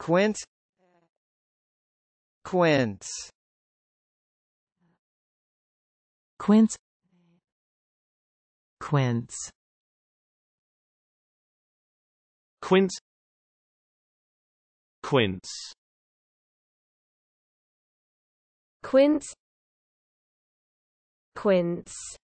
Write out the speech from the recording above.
Quince Quince Quince Quince Quince Quince Quince Quince